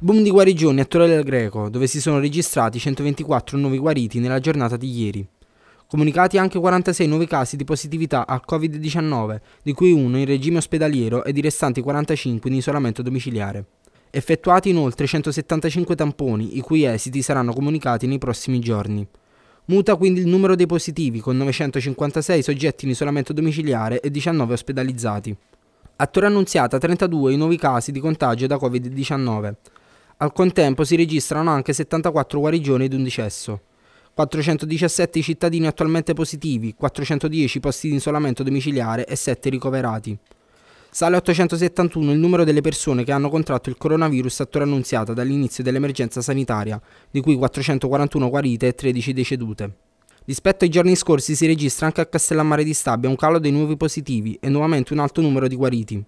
Boom di guarigioni a Torre del Greco, dove si sono registrati 124 nuovi guariti nella giornata di ieri. Comunicati anche 46 nuovi casi di positività al Covid-19, di cui uno in regime ospedaliero ed i restanti 45 in isolamento domiciliare. Effettuati inoltre 175 tamponi, i cui esiti saranno comunicati nei prossimi giorni. Muta quindi il numero dei positivi, con 956 soggetti in isolamento domiciliare e 19 ospedalizzati. A Torre Annunziata 32 i nuovi casi di contagio da Covid-19. Al contempo si registrano anche 74 guarigioni ed un decesso. 417 cittadini attualmente positivi, 410 posti di isolamento domiciliare e 7 ricoverati. Sale a 871 il numero delle persone che hanno contratto il coronavirus attuale annunziata dall'inizio dell'emergenza sanitaria, di cui 441 guarite e 13 decedute. Rispetto ai giorni scorsi si registra anche a Castellammare di Stabia un calo dei nuovi positivi e nuovamente un alto numero di guariti.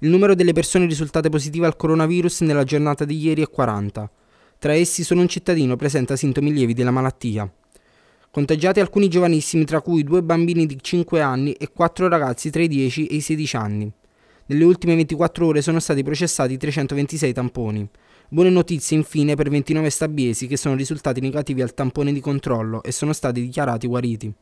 Il numero delle persone risultate positive al coronavirus nella giornata di ieri è 40. Tra essi solo un cittadino presenta sintomi lievi della malattia. Contagiati alcuni giovanissimi, tra cui due bambini di 5 anni e quattro ragazzi tra i 10 e i 16 anni. Nelle ultime 24 ore sono stati processati 326 tamponi. Buone notizie infine per 29 stabiesi che sono risultati negativi al tampone di controllo e sono stati dichiarati guariti.